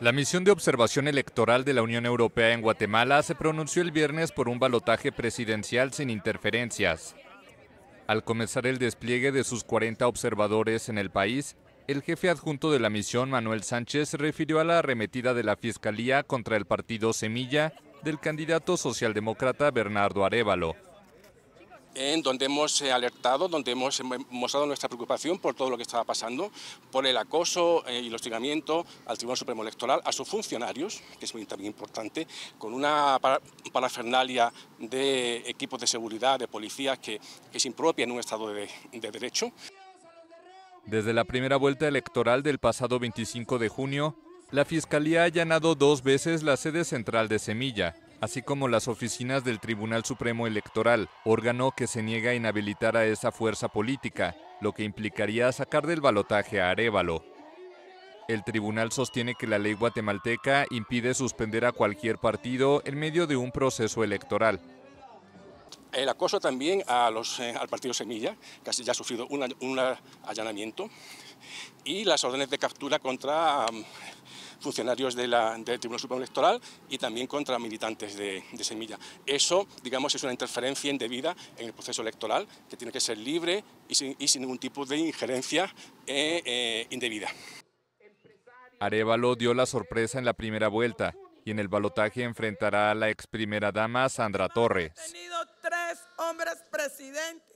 La misión de observación electoral de la Unión Europea en Guatemala se pronunció el viernes por un balotaje presidencial sin interferencias. Al comenzar el despliegue de sus 40 observadores en el país, el jefe adjunto de la misión, Manuel Sánchez, refirió a la arremetida de la Fiscalía contra el partido Semilla del candidato socialdemócrata Bernardo Arevalo, en donde hemos eh, alertado, donde hemos mostrado nuestra preocupación por todo lo que estaba pasando, por el acoso eh, y el hostigamiento al Tribunal Supremo Electoral, a sus funcionarios, que es muy también importante, con una parafernalia de equipos de seguridad, de policías, que, es impropia en un Estado de, de Derecho. Desde la primera vuelta electoral del pasado 25 de junio, la Fiscalía ha allanado dos veces la sede central de Semilla, así como las oficinas del Tribunal Supremo Electoral, órgano que se niega a inhabilitar a esa fuerza política, lo que implicaría sacar del balotaje a Arevalo. El tribunal sostiene que la ley guatemalteca impide suspender a cualquier partido en medio de un proceso electoral. El acoso también eh, al partido Semilla, que ya ha sufrido un, allanamiento, y las órdenes de captura contra mm, funcionarios de la, del Tribunal Supremo Electoral y también contra militantes de, Semilla. Eso, digamos, es una interferencia indebida en el proceso electoral que tiene que ser libre y sin, ningún tipo de injerencia eh, eh, indebida. Arevalo dio la sorpresa en la primera vuelta y en el balotaje enfrentará a la ex primera dama Sandra Torres. tenido tres hombres presidentes